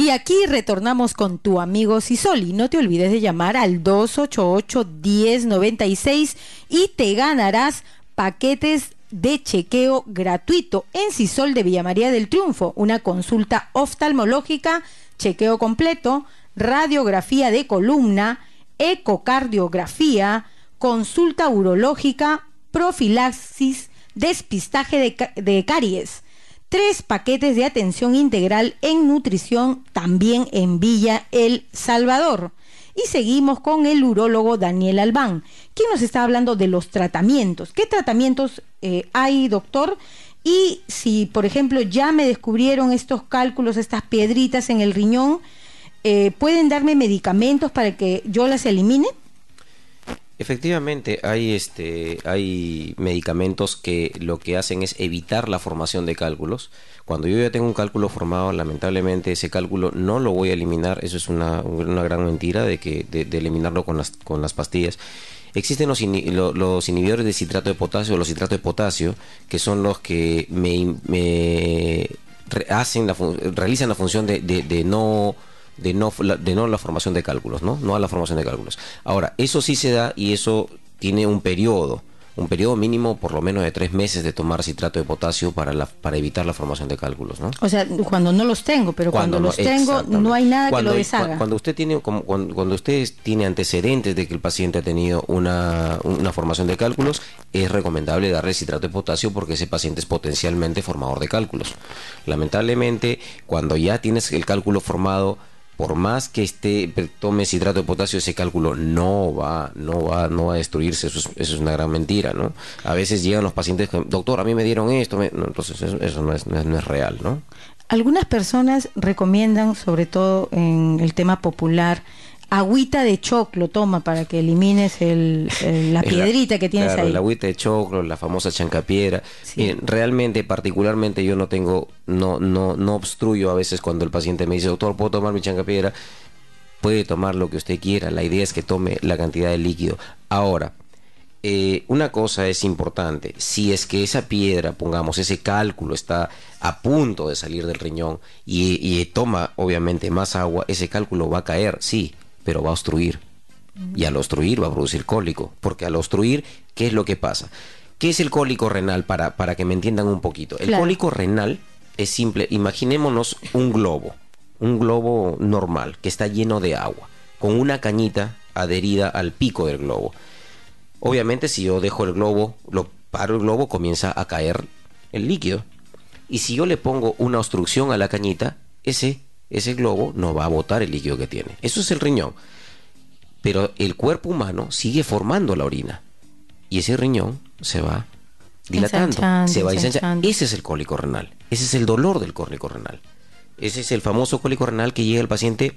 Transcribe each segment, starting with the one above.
Y aquí retornamos con tu amigo y No te olvides de llamar al 288-1096 y te ganarás paquetes de chequeo gratuito en Sisol de Villa María del Triunfo, una consulta oftalmológica, chequeo completo, radiografía de columna, ecocardiografía, consulta urológica, profilaxis, despistaje de caries tres paquetes de atención integral en nutrición también en Villa El Salvador. Y seguimos con el urólogo Daniel Albán, quien nos está hablando de los tratamientos. ¿Qué tratamientos eh, hay, doctor? Y si, por ejemplo, ya me descubrieron estos cálculos, estas piedritas en el riñón, eh, ¿pueden darme medicamentos para que yo las elimine? Efectivamente, hay, este, hay medicamentos que lo que hacen es evitar la formación de cálculos. Cuando yo ya tengo un cálculo formado, lamentablemente ese cálculo no lo voy a eliminar. Eso es una, gran mentira de, que, de, eliminarlo con las, con las pastillas. Existen los, los, inhibidores de citrato de potasio, los citratos de potasio, que son los que me, me hacen realizan la función de no de no, de no la formación de cálculos, ¿no? No a la formación de cálculos. Ahora, eso sí se da y eso tiene un periodo, un periodo mínimo por lo menos de tres meses de tomar citrato de potasio para, para evitar la formación de cálculos, ¿no? O sea, cuando no los tengo, pero cuando, los tengo no hay nada que lo deshaga. Cuando usted tiene, cuando, tiene antecedentes de que el paciente ha tenido una, una formación de cálculos, es recomendable darle citrato de potasio porque ese paciente es potencialmente formador de cálculos. Lamentablemente, cuando ya tienes el cálculo formado por más que esté, tomes hidrato de potasio, ese cálculo no va, no va, no a destruirse. Eso es, una gran mentira, ¿no? A veces llegan los pacientes, doctor, a mí me dieron esto, entonces eso, no, es, no, es, no es real, ¿no? Algunas personas recomiendan, sobre todo en el tema popular, agüita de choclo, toma, para que elimines la piedrita que tienes claro, ahí. La agüita de choclo, la famosa chancapiedra. realmente, particularmente, yo no tengo, no, no, no obstruyo a veces cuando el paciente me dice, doctor, ¿puedo tomar mi chancapiedra? Puede tomar lo que usted quiera, la idea es que tome la cantidad de líquido. Ahora, eh, una cosa es importante, si es que esa piedra, pongamos, ese cálculo está a punto de salir del riñón y toma obviamente más agua, ese cálculo va a caer, sí, pero va a obstruir. Y al obstruir va a producir cólico, porque al obstruir, ¿qué es lo que pasa? ¿Qué es el cólico renal? Para, para que me entiendan un poquito. El cólico renal es simple. Imaginémonos un globo, un globo normal que está lleno de agua, con una cañita adherida al pico del globo. Obviamente si yo dejo el globo, lo paro el globo, comienza a caer el líquido. Y si yo le pongo una obstrucción a la cañita, ese ese globo no va a botar el líquido que tiene. Eso es el riñón. Pero el cuerpo humano sigue formando la orina. Y ese riñón se va dilatando, se va ensanchando. Ese es el cólico renal. Ese es el dolor del cólico renal. Ese es el famoso cólico renal que llega el paciente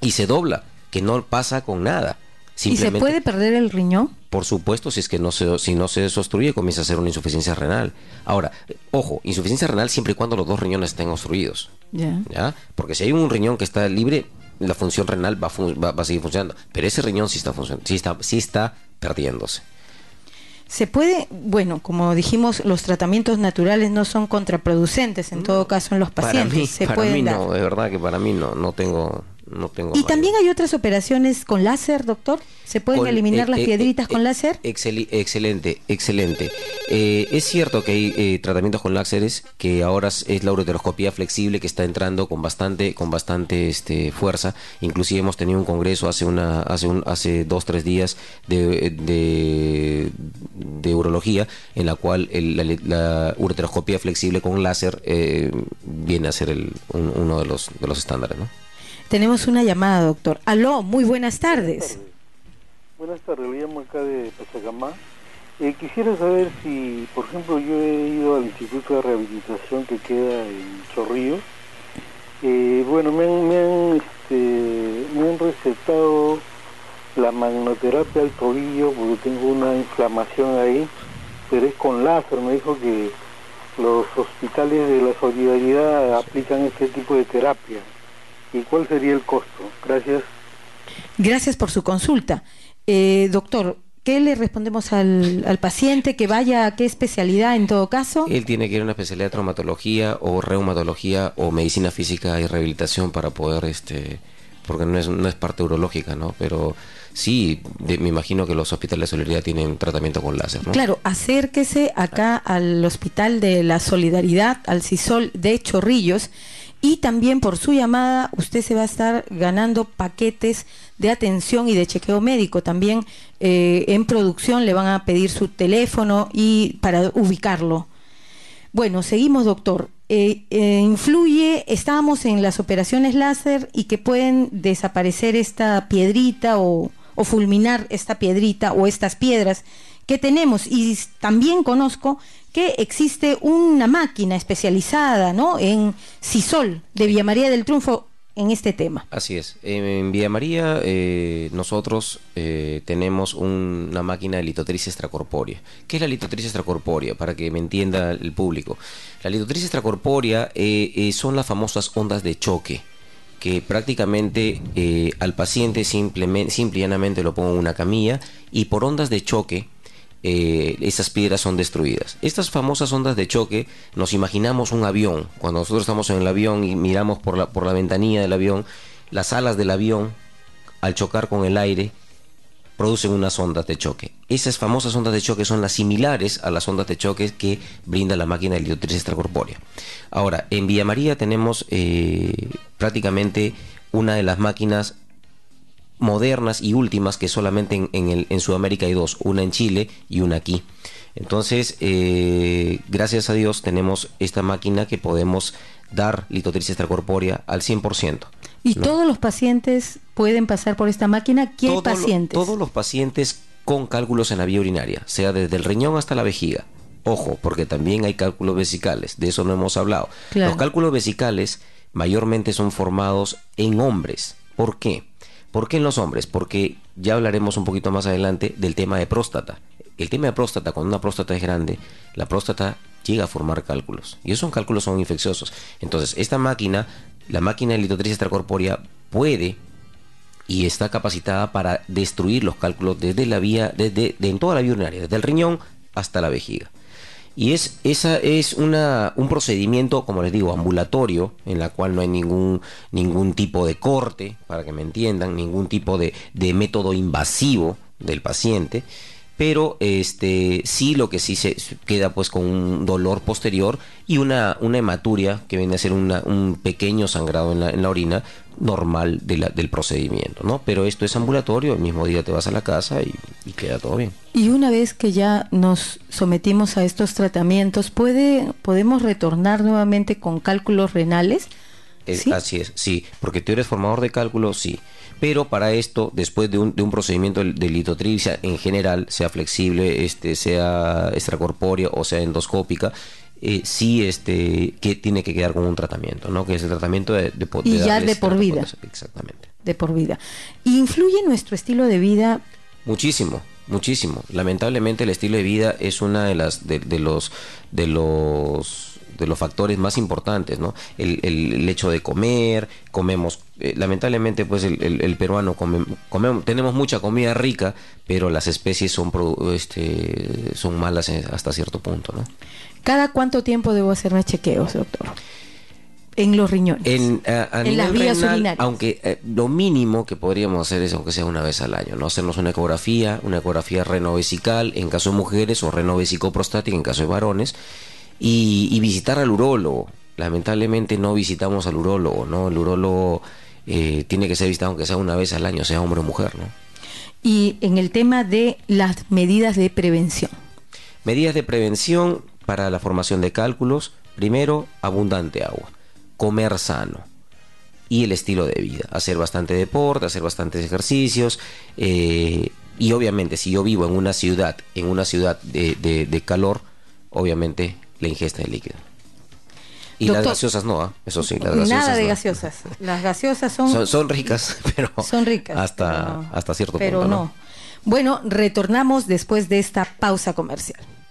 y se dobla, que no pasa con nada. ¿Y se puede perder el riñón? Por supuesto, si es que no se, si no se comienza a ser una insuficiencia renal. Ahora, ojo, insuficiencia renal siempre y cuando los dos riñones estén obstruidos. ¿ya? Porque si hay un riñón que está libre, la función renal va, a seguir funcionando. Pero ese riñón sí está, está, está perdiéndose. Se puede, bueno, como dijimos, los tratamientos naturales no son contraproducentes en mm, todo caso en los pacientes. Para mí, para mí no, de verdad que para mí no, no tengo, ¿Y también hay otras operaciones con láser, doctor? ¿Se pueden eliminar las eh, eh, piedritas eh, con láser? excelente, excelente. es cierto que hay tratamientos con láseres, que ahora es la ureteroscopía flexible que está entrando con bastante, con bastante este, fuerza. Inclusive hemos tenido un congreso hace, una, hace, un, hace dos, tres días de, de, urología, en la cual la, la, ureteroscopía flexible con láser viene a ser uno de los, de los estándares, ¿no? Tenemos una llamada, doctor. Aló, muy buenas tardes. Buenas tardes, le llamo acá de Pachacamá. Eh, quisiera saber si, por ejemplo, yo he ido al Instituto de Rehabilitación que queda en Chorrillos. Eh, bueno, me han, este, me han recetado la magnoterapia al tobillo porque tengo una inflamación ahí, pero es con láser. Me dijo que los hospitales de la solidaridad aplican este tipo de terapia y cuál sería el costo. Gracias. Gracias por su consulta. Eh, doctor, ¿qué le respondemos al, paciente que vaya a qué especialidad en todo caso? Él tiene que ir a una especialidad de traumatología o reumatología o medicina física y rehabilitación para poder, este, porque no es, parte urológica, ¿no? Pero sí, me imagino que los hospitales de solidaridad tienen tratamiento con láser, ¿no? Claro, acérquese acá al hospital de la solidaridad, al CISOL de Chorrillos y también por su llamada usted se va a estar ganando paquetes de atención y de chequeo médico. También eh, en producción le van a pedir su teléfono y para ubicarlo. Bueno, seguimos doctor. Eh, eh, influye, estábamos en las operaciones láser y que pueden desaparecer esta piedrita o fulminar esta piedrita o estas piedras que tenemos y también conozco que existe una máquina especializada en ...sisol de Villa María del Triunfo en este tema. Así es. En Villa María eh, nosotros eh, tenemos una máquina de litotriz extracorpórea. ¿Qué es la litotriz extracorpórea? Para que me entienda el público. La litotriz extracorpórea eh, son las famosas ondas de choque que prácticamente al paciente simplemente, simple llanamente lo pongo en una camilla y por ondas de choque eh, esas piedras son destruidas. Estas famosas ondas de choque, nos imaginamos un avión. Cuando nosotros estamos en el avión y miramos por la, por la ventanilla del avión, las alas del avión, al chocar con el aire, producen unas ondas de choque. Esas famosas ondas de choque son las similares a las ondas de choque que brinda la máquina de litotriz extracorpórea. Ahora, en Villa María tenemos eh, prácticamente una de las máquinas modernas y últimas que solamente en, Sudamérica hay dos, una en Chile y una aquí. Entonces, eh, gracias a Dios tenemos esta máquina que podemos dar litotricia extracorpórea al 100%. ¿Y todos los pacientes pueden pasar por esta máquina? ¿Qué pacientes? todos los pacientes con cálculos en la vía urinaria, sea desde el riñón hasta la vejiga. Ojo, porque también hay cálculos vesicales, de eso no hemos hablado. Los cálculos vesicales mayormente son formados en hombres. ¿Por qué? ¿Por qué en los hombres? Porque ya hablaremos un poquito más adelante del tema de próstata. El tema de próstata, cuando una próstata es grande, la próstata llega a formar cálculos. Y esos cálculos son infecciosos. Entonces, esta máquina, la máquina de litotriz extracorpórea, puede y está capacitada para destruir los cálculos desde la vía, desde en toda la vía urinaria, desde el riñón hasta la vejiga. Y es, esa es una, un procedimiento, como les digo, ambulatorio, en la cual no hay ningún, ningún tipo de corte, para que me entiendan, ningún tipo de, de método invasivo del paciente pero este sí lo que sí se queda pues con un dolor posterior y una, una hematuria que viene a ser un pequeño sangrado en la, en la orina normal del procedimiento, ¿no? Pero esto es ambulatorio, el mismo día te vas a la casa y, queda todo bien. Y una vez que ya nos sometimos a estos tratamientos, ¿puede, ¿podemos retornar nuevamente con cálculos renales? Eh, ¿Sí? Así es, sí, porque tú eres formador de cálculos, sí pero para esto, después de un, procedimiento de litotripsia en general, sea flexible, este, sea extracorpórea o sea endoscópica, eh, sí este, que tiene que quedar con un tratamiento, ¿no? Que es el tratamiento de, de, vida. Y ya de por vida. Exactamente. De por vida. ¿Influye nuestro estilo de vida? Muchísimo. Muchísimo. Lamentablemente el estilo de vida es una de las de los de los de los factores más importantes, ¿no? El, el, hecho de comer, comemos, eh, lamentablemente pues el, el peruano come, tenemos mucha comida rica, pero las especies son, este, son malas hasta cierto punto, ¿no? ¿Cada cuánto tiempo debo hacerme chequeos, doctor? En los riñones. En, las vías urinarias. Aunque eh, lo mínimo que podríamos hacer es, aunque sea una vez al año, ¿no? Hacernos una ecografía, una ecografía renovesical en caso de mujeres o renovesicoprostática en caso de varones y, visitar al urólogo. Lamentablemente no visitamos al urólogo, ¿no? El urólogo eh, tiene que ser visitado aunque sea una vez al año, sea hombre o mujer, ¿no? Y en el tema de las medidas de prevención. Medidas de prevención para la formación de cálculos, primero, abundante agua, comer sano y el estilo de vida, hacer bastante deporte, hacer bastantes ejercicios, eh, y obviamente si yo vivo en una ciudad, en una ciudad de calor, obviamente la ingesta de líquido. Y las gaseosas no, ¿ah? eso sí, las gaseosas. Nada de gaseosas. Las gaseosas son, son, ricas, pero. Son ricas. Hasta, hasta cierto punto. Pero no. Bueno, retornamos después de esta pausa comercial.